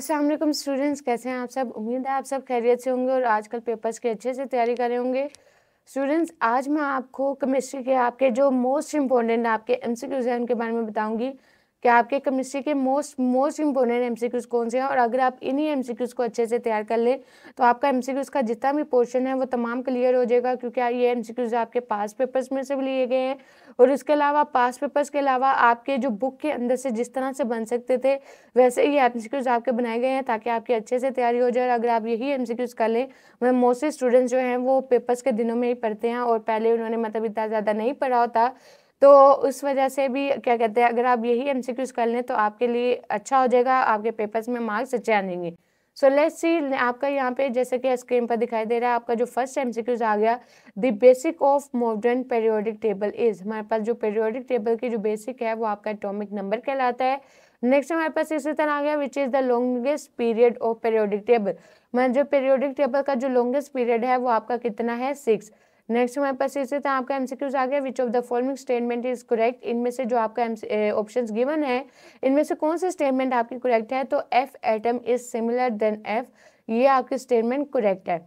अस्सलाम वालेकुम स्टूडेंट्स कैसे हैं आप सब उम्मीद है आप सब खैरियत से होंगे और आजकल पेपर्स की अच्छे से तैयारी कर रहे होंगे स्टूडेंट्स आज मैं आपको केमिस्ट्री के आपके जो मोस्ट इंपॉर्टेंट आपके एमसीक्यूज हैं उनके बारे में बताऊंगी कि आपके केमिस्ट्री के मोस्ट मोस्ट इंपॉर्टेंट एमसीक्यूज कौन से हैं और अगर आप इन्हीं एम को अच्छे से तैयार कर लें तो आपका एम का जितना भी पोर्शन है वो तमाम क्लियर हो जाएगा क्योंकि ये एम आपके पास पेपर्स में से भी लिए गए हैं और इसके अलावा पास पेपर्स के अलावा आपके जो बुक के अंदर से जिस तरह से बन सकते थे वैसे ही एम आपके बनाए गए हैं ताकि आपकी अच्छे से तैयारी हो जाए और अगर आप यही एम कर लें मैं मोस्टली स्टूडेंट्स जो हैं वो पेपर्स के दिनों में ही पढ़ते हैं और पहले उन्होंने मतलब इतना ज़्यादा नहीं पढ़ा होता तो उस वजह से भी क्या कहते हैं अगर आप यही एम कर लें तो आपके लिए अच्छा हो जाएगा आपके पेपर्स में मार्क्स अच्छे आ जाएंगे सो लेट्स सी आपका यहाँ पे जैसे कि स्क्रीन पर दिखाई दे रहा है आपका जो फर्स्ट एम आ गया the basic of modern periodic table is हमारे पास जो पेरियोडिक टेबल की जो बेसिक है वो आपका एटॉमिक नंबर कहलाता है नेक्स्ट हमारे पास इसी तरह आ गया which is the longest period of periodic table मतलब जो पेरियोडिक टेबल का जो लॉन्गेस्ट पीरियड है वो आपका कितना है सिक्स नेक्स्ट हमारे पास इसे तरह आपका एमसीक्यूज आ गया which of the following statement is correct इनमें से जो आपका ऑप्शन गिवन है इनमें से कौन से स्टेटमेंट आपकी करेक्ट है तो F atom is similar then F ये आपकी स्टेटमेंट करेक्ट है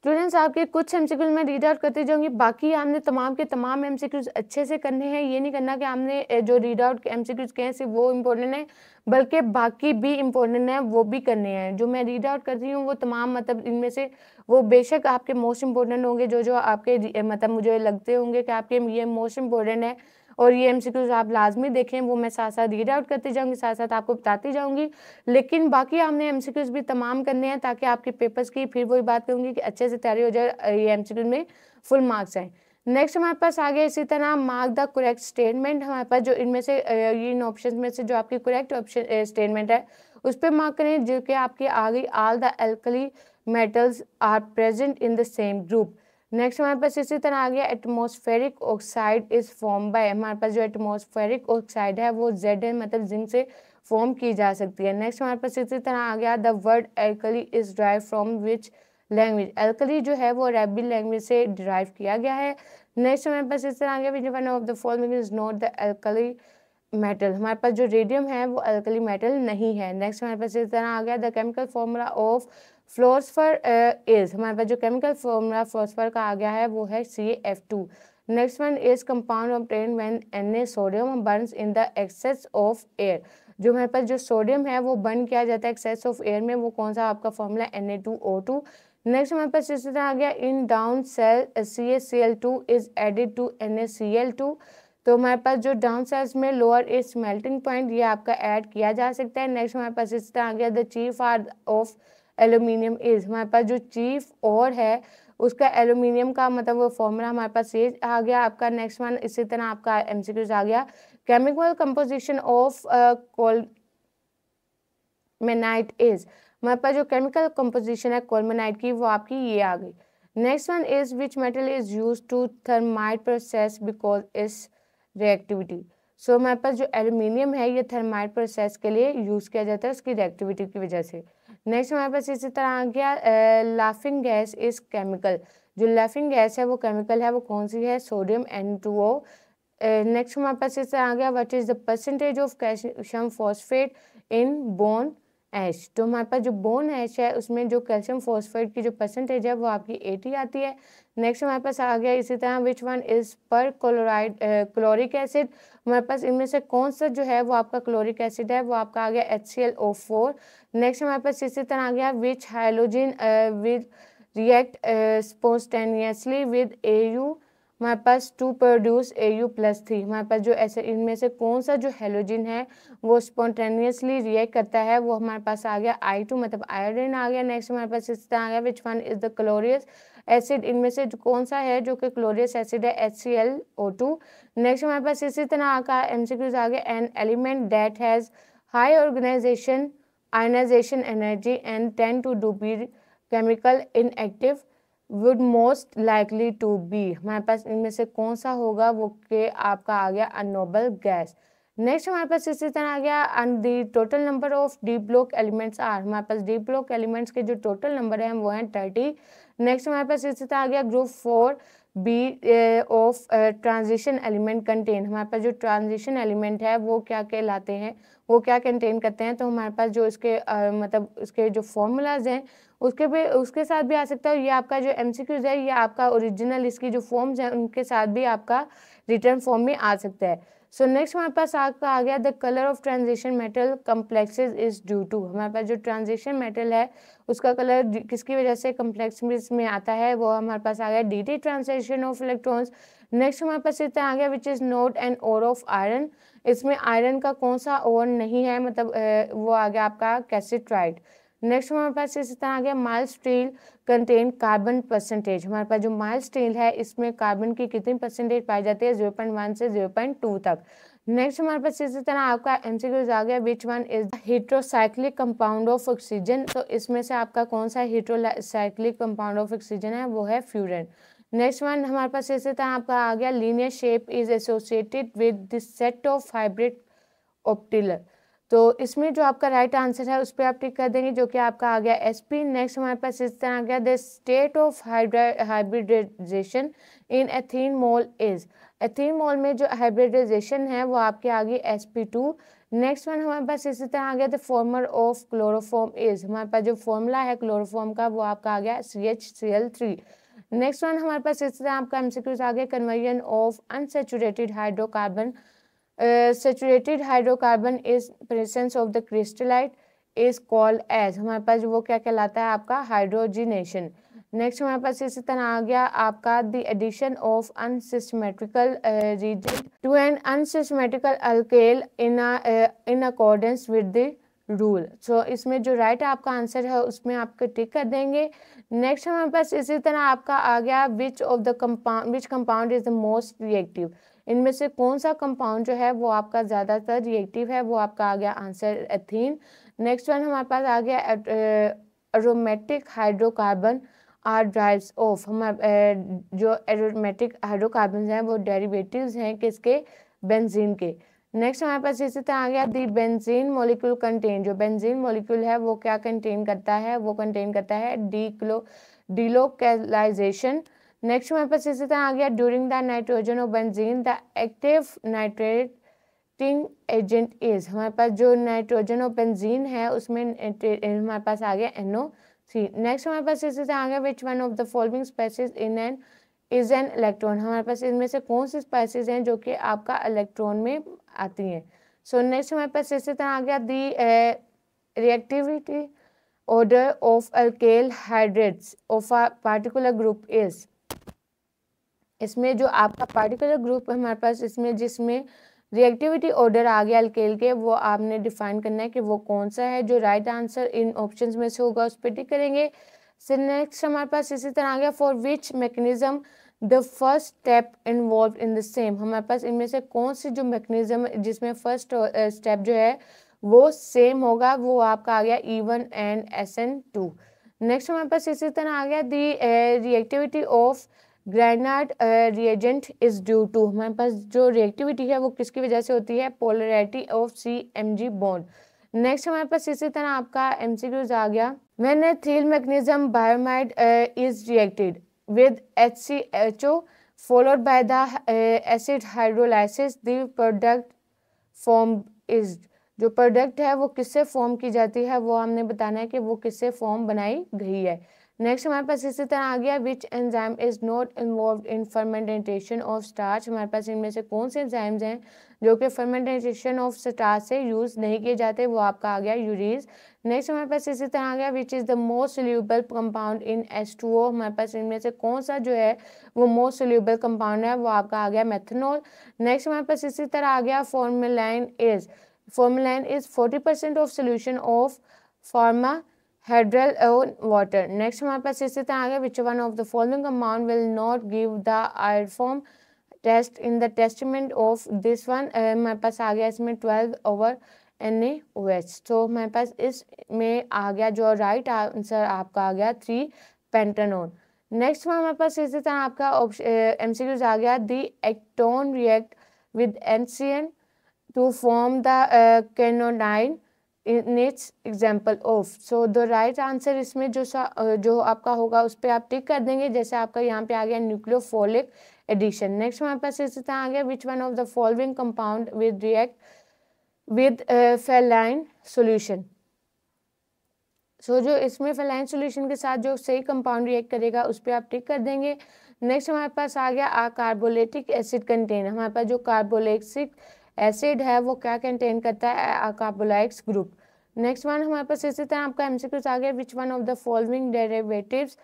स्टूडेंट्स आपके कुछ एम मैं रीड आउट करते जाऊंगी बाकी आपने तमाम के तमाम एम अच्छे से करने हैं ये नहीं करना कि आपने जो रीड आउट एम क्यूज हैं सिर्फ वो इम्पोर्टेंट है बल्कि बाकी भी इम्पोर्टेंट है वो भी करने हैं जो मैं रीड आउट कर रही हूँ वो तमाम मतलब इनमें से वो बेशक आपके मोस्ट इम्पोर्टेंट होंगे जो जो आपके मतलब मुझे लगते होंगे कि आपके ये मोस्ट इम्पोर्टेंट है और ये एम आप लाजमी देखें वो मैं साथ साथ रीड आउट करती जाऊँगी साथ साथ आपको बताती जाऊँगी लेकिन बाकी हमने एम भी तमाम करने हैं ताकि आपके पेपर्स की फिर वही बात करूँगी कि अच्छे से तैयारी हो जाए ये एम में फुल मार्क्स आए नेक्स्ट हमारे पास आ गया इसी तरह मार्क द करेक्ट स्टेटमेंट हमारे पास जो इनमें से इन ऑप्शन में से जो आपकी करेक्ट ऑप्शन स्टेटमेंट है उस पर मार्क करें जो कि आपकी आ गई all the alkali metals are present in the same group next हमारे पास इसी तरह आ गया atmospheric oxide is form by हमारे पास जो एटमोसफेरिक ऑक्साइड है वो जेड है मतलब जिंक से फॉर्म की जा सकती है नेक्स्ट हमारे पास इसी तरह आ गया the word alkali is derive from which language alkali जो है वो अरेबिक लैंग्वेज से ड्राइव किया गया है नेक्स्ट हमारे पास इस तरह आ गया one of the following is not the alkali metal हमारे पास जो रेडियम है वो अल्कली मेटल नहीं है नेक्स्ट हमारे पास इस तरह आ गया the chemical formula of fluorspar is uh, हमारे पास जो केमिकल फॉर्मूला फ्लोसफर का आ गया है वो है C F two next one is compound obtain when N A sodium burn in the excess of air जो हमारे पास जो सोडियम है वो बर्न किया जाता है एक्सेस ऑफ एयर में वो कौन सा आपका formula N A two O two next हमारे पास इसी तरह आ गया in down cell C A C L two is added to N A C L two तो हमारे पास जो डाउन सेल्स में लोअर इज मेल्टिंग पॉइंट ये आपका ऐड किया जा सकता है नेक्स्ट हमारे पास इसी तरह आ गया the chief ore of aluminium is हमारे पास जो चीफ और है उसका एलुमिनियम का मतलब वो फॉर्मूला हमारे पास ये आ गया आपका नेक्स्ट वन इसी तरह आपका क्यूज आ गया chemical composition of colemanite is हमारे पास जो केमिकल कंपोजिशन है कोलमेनाइट की वो आपकी ये आ गई next one is which metal is use to thermite process because its reactivity so हमारे पास जो एल्यूमिनियम है ये थर्माइट प्रोसेस के लिए यूज़ किया जाता है उसकी रिएक्टिविटी की वजह से नेक्स्ट हमारे पास इसी तरह आ गया लाफिंग गैस इज केमिकल जो लाफिंग गैस है वो केमिकल है वो कौन सी है sodium N two O next हमारे पास इस तरह आ गया what is the percentage of calcium phosphate in bone ash तो हमारे पास जो बोन ऐश है उसमें जो कैल्शियम फोस्फेट की जो परसेंटेज है वो आपकी एटी आती है नेक्स्ट हमारे पास आ गया इसी तरह which one is per chloride chloric acid हमारे पास इनमें से कौन सा जो है वो आपका क्लोरिक एसिड है वो आपका आ गया H C L O four next हमारे पास इसी तरह आ गया which halogen with react spontaneously with A U हमारे पास to produce A U plus three हमारे पास जो ऐसे इनमें से कौन सा जो हेलोजिन है वो स्पॉन्टेनियसली रिएक्ट करता है वो हमारे पास आ गया आई टू मतलब आयोडीन आ गया नेक्स्ट हमारे पास इस तरह आ गया which one is the chlorous acid इनमें से कौन सा है जो कि क्लोरियस एसिड है H C L O two next हमारे पास इसी तरह का एम सी क्यूज आ गया an element that has high organization ionization energy and tend to do be chemical inactive would most likely to be हमारे पास इनमें से कौन सा होगा वो के आपका आ गया अनोबल गैस नेक्स्ट हमारे पास इसी तरह आ गया and the total number of d block elements are हमारे पास डीप ब्लॉक एलिमेंट्स के जो टोटल नंबर हैं वो हैं थर्टी नेक्स्ट हमारे पास इसी तरह आ गया group four B of transition element contain हमारे पास जो ट्रांजिशन एलिमेंट है वो क्या कहलाते हैं वो क्या कंटेन करते हैं तो हमारे पास जो इसके आ, मतलब उसके जो फॉर्मूलाज हैं उसके भी उसके साथ भी आ सकता है ये आपका जो एम है ये आपका ओरिजिनल इसकी जो फॉर्म्स हैं उनके साथ भी आपका रिटर्न फॉर्म में आ सकता है सो नेक्स्ट हमारे पास आपका आ गया the colour of transition metal complexes is due to हमारे पास जो ट्रांजिशन मेटल है उसका कलर किसकी वजह से कम्प्लेक्स में आता है वो हमारे पास आ गया D T transaction of electrons next हमारे पास इतना आ गया which is not and ore of iron इसमें आयरन का कौन सा ओर नहीं है मतलब वो आ गया आपका कैसेट्राइड नेक्स्ट हमारे पास इसी तरह आ गया mild steel contain carbon percentage हमारे पास जो माइल स्टील है इसमें कार्बन की कितनी परसेंटेज पाई जाती है जीरो पॉइंट वन से जीरो पॉइंट टू तक नेक्स्ट हमारे पास इसी तरह आपका एमसीक्यूज आ गया which one is heterocyclic compound of oxygen तो इसमें से आपका कौन सा हीट्रोसाइक्लिक कंपाउंड ऑफ ऑक्सीजन है वो है फ्यूरन नेक्स्ट वन हमारे पास ऐसे था आपका आ गया linear shape is associated with the set of hybrid ऑप्टिलर तो इसमें जो आपका राइट right आंसर है उस पर आप टिक कर देंगे जो कि आपका आ गया एस पी नेक्स्ट हमारे पास इस तरह आ गया the state of hybridization in ethene mol is ethene mol में जो हाइब्रिडाइजेशन है वो आपके आ गई S P two next one हमारे पास इसी तरह आ गया the formula of chloroform is हमारे पास जो फॉर्मूला है क्लोरोफॉर्म का वो आपका आ गया C H C L three next one हमारे पास इस तरह आपका एमसीक्यूज आ गया conversion of unsaturated hydrocarbon saturated hydrocarbon is presence of the crystallite is called as हमारे पास वो क्या कहलाता है आपका हाइड्रोजिनेशन नेक्स्ट हमारे पास इसी तरह आ गया आपका the addition of unsymmetrical reagent to an unsymmetrical अल्केल in in accordance with the rule so इसमें जो राइट right आपका आंसर है उसमें आपको टिक कर देंगे नेक्स्ट हमारे पास इसी तरह आपका आ गया which of the compound which compound is the most reactive इनमें से कौन सा कंपाउंड जो है वो आपका ज़्यादातर रिएक्टिव है वो आपका आ गया आंसर एथीन नेक्स्ट वन हमारे पास आ गया aromatic hydrocarbon are derivatives of हमारे जो एरोमेटिक हाइड्रोकार्बन हैं वो डेरिवेटिव्स हैं किसके बेंजीन के नेक्स्ट हमारे पास इसी तरह आ गया दी बेंजीन मोलिक्यूल कंटेन जो बेंजीन मोलिक्यूल है वो क्या कंटेन करता है वो कंटेन करता है डीक्लो डीलोकलाइजेशन नेक्स्ट हमारे पास इसी तरह आ गया ड्यूरिंग द नाइट्रोजन और benzene the active nitrating agent is हमारे पास जो नाइट्रोजन और बेंजीन है उसमें हमारे पास आ गया एनओ सी नेक्स्ट हमारे पास इसी तरह आ गया which one of the following species in and is an electron हमारे पास इनमें से कौन सी स्पाइसेस हैं जो कि आपका इलेक्ट्रॉन में आती हैं सो नेक्स्ट हमारे पास इसी तरह आ गया the reactivity order of alkyl halides of a particular group is इसमें जो आपका पार्टिकुलर ग्रुप हमारे पास इसमें जिसमें रिएक्टिविटी ऑर्डर आ गया अल्केल के वो आपने डिफाइन करना है कि वो कौन सा है जो राइट आंसर इन ऑप्शंस में से होगा उस पर टिक करेंगे नेक्स्ट हमारे पास इसी तरह आ गया for which mechanism the first step involve in the same हमारे पास इनमें से कौन सी जो मैकेनिज्म जिसमें फर्स्ट स्टेप uh, जो है वो सेम होगा वो आपका आ गया one and S N two next हमारे पास इसी तरह आ गया the reactivity of Grignard reagent is due to हमारे पास जो रिएक्टिविटी है वो किसकी वजह से होती है polarity of C M G bond next हमारे पास इसी तरह आपका एम सी क्यूज आ गया मैंने थील मैकेनिज्म बायोमाइड is reacted with HCHO followed by the uh, acid hydrolysis the product form is जो प्रोडक्ट है वो किससे फॉर्म की जाती है वो हमने बताना है कि वो किससे फॉर्म बनाई गई है नेक्स्ट हमारे पास इसी तरह आ गया which enzyme is not involve in fermentation of starch हमारे पास इनमें से कौन से एंजाइम्स हैं जो कि फर्मेंटेशन ऑफ स्टार्च से यूज़ नहीं किए जाते वो आपका आ गया यूरीज नेक्स्ट हमारे पास इसी तरह आ गया which is the most soluble compound in S हमारे पास इनमें से कौन सा जो है वो मोस्ट सोल्यूबल कंपाउंड है वो आपका आ गया मैथनॉल नेक्स्ट हमारे पास इसी तरह आ गया formalin is formalin is forty percent of solution of फार्मा hydrel own वाटर नेक्स्ट हमारे पास इसी तरह आ गया one of the following amount will not give the iodoform test in the testament of this one हमारे पास आ गया इसमें twelve over N A west H तो हमारे पास इसमें आ गया जो राइट आंसर आपका आ गया थ्री पेंटानोन नेक्स्ट में हमारे पास इसी तरह आपका एम सी क्यूज आ गया the acetone react with M C N to form the cyanohydrin in its example of so the right answer इसमें जो सा जो आपका होगा उस पर आप टिक कर देंगे जैसे आपका यहाँ पे आ गया न्यूक्लियोफोलिक एडिशन नेक्स्ट हमारे पास इसी तरह आ गया which one of the following compound with react with Fehling solution so जो इसमें फेलाइन सोल्यूशन के साथ जो सही कंपाउंड रिएक्ट करेगा उस पर आप टिक कर देंगे नेक्स्ट हमारे पास आ गया आ कार्बोलेटिक एसिड कंटेन हमारे पास जो कार्बोलेटिक एसिड है वो क्या कंटेन करता है कार्बोलाइक्स ग्रुप नेक्स्ट वन हमारे पास इसी तरह आपका एमसीक्यूज आ गया which one of the following derivatives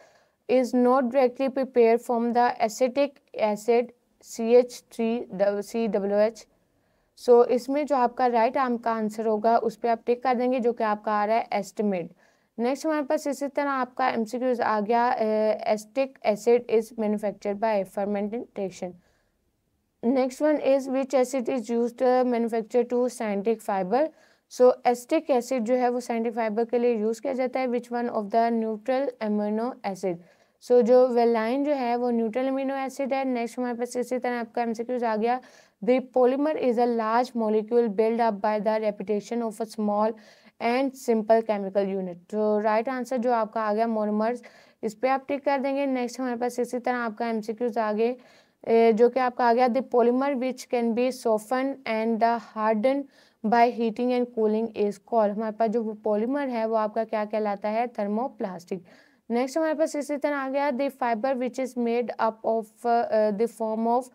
is not directly prepare from the acetic acid C H three C W H so इसमें जो आपका राइट right का आंसर होगा उस पर आप टिक कर देंगे जो कि आपका आ रहा है एस्टिमेट नेक्स्ट हमारे पास इसी तरह आपका एमसीक्यूज आ गया acetic acid is manufactured by fermentation next one is which acid is use to to synthetic fibre so acetic acid जो है वो साइंटिक फाइबर के लिए यूज़ किया जाता है which one of the neutral amino acid so जो वेलाइन जो है वो न्यूट्रल एमिनो एसिड है नेक्स्ट हमारे पास इसी तरह आपका एमसीक्यूज आ गया the polymer is a large molecule build up by the repetition of a small and simple chemical unit तो राइट आंसर जो आपका आ गया मोनोमर्स इस पर आप टिक कर देंगे नेक्स्ट हमारे पास इसी तरह आपका एमसीक्यूज आ गया जो कि आपका आ गया the polymer which can be soften and the harden by heating and cooling is call हमारे पास जो पॉलीमर है वो आपका क्या कहलाता है थर्मोप्लास्टिक नेक्स्ट हमारे पास इसी तरह आ गया the fibre which is made up of the form of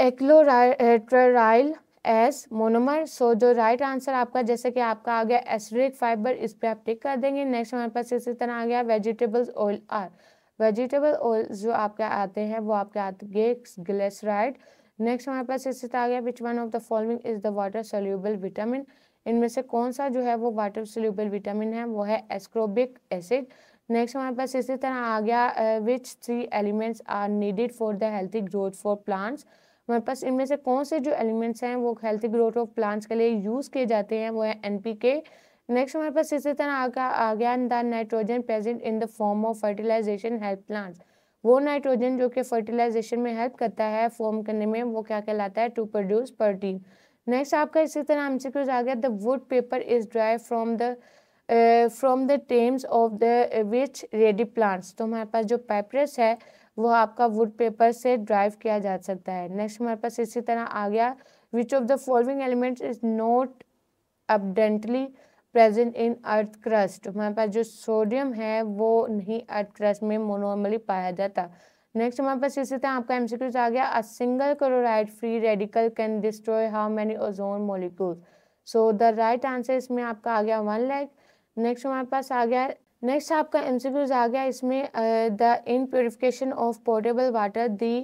एक्लोराइल एस मोनोमर सो जो राइट right आंसर आपका जैसे कि आपका आ गया एसिडिक फाइबर इस पर आप टिक कर देंगे नेक्स्ट हमारे पास इसी तरह आ गया vegetables oil are vegetable oils जो आपके आते हैं वो आपके आते ग्लेसराइड नेक्स्ट हमारे पास इससे तो आ गया which one of the following is the water soluble vitamin इनमें से कौन सा जो है वो वाटर सोल्यूबल विटामिन है वो है एस्क्रोबिक एसिड नेक्स्ट हमारे पास इसी तरह आ गया which three elements are needed for the healthy growth for plants हमारे पास इनमें से कौन से जो एलिमेंट्स हैं वो हेल्थी ग्रोथ ऑफ प्लांट्स के लिए यूज़ किए जाते हैं वो है एन पी के नेक्स्ट हमारे पास इसी तरह आ गया the nitrogen present in the form of fertilization help plants वो नाइट्रोजन जो कि फर्टिलाइजेशन में हेल्प करता है फॉर्म करने में वो क्या कहलाता है टू प्रोड्यूस प्रोटीन नेक्स्ट आपका इसी तरह हमसे क्यों आ गया the wood paper is dry from the from the stems of the which ready plants तो हमारे पास जो पेपरस है वो आपका वुड पेपर से ड्राइव किया जा सकता है नेक्स्ट हमारे पास इसी तरह आ गया which of the following elements is not abundantly present in earth crust हमारे पास जो सोडियम है वो नहीं अर्थ क्रस्ट में मोनोमली पाया जाता नेक्स्ट हमारे पास इसी तरह आपका एमसीक्यूज आ गया a single chloride free radical can destroy how many ozone molecule so the right answer इसमें आपका आ गया वन लैक नेक्स्ट हमारे पास आ गया नेक्स्ट आपका एमसीक्यूज आ गया इसमें the in purification of portable water the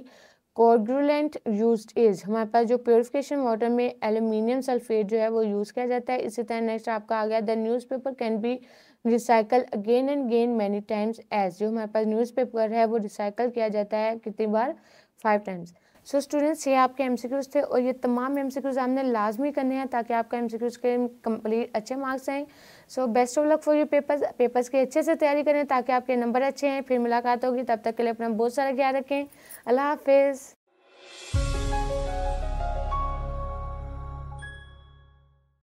coagulant use is हमारे पास जो प्योरिफिकेशन वाटर में एल्यूमिनियम सल्फेट जो है वो यूज़ किया जाता है इसी तरह नेक्स्ट आपका आ गया the newspaper can be recycle again and gain many times as जो हमारे पास न्यूज़पेपर है वो रिसाइकल किया जाता है कितनी बार five times so so, students ये आपके एम थे और ये तमाम क्यूज आपने लाजमी करने हैं ताकि आपका एमसीक्यूज के कम्प्लीट अच्छे मार्क्स आएँ so best of luck for you papers papers की अच्छे से तैयारी करें ताकि आपके नंबर अच्छे हैं फिर मुलाकात होगी तब तक के लिए अपना बहुत सारा ख्याल रखें अल्लाह हाफिज़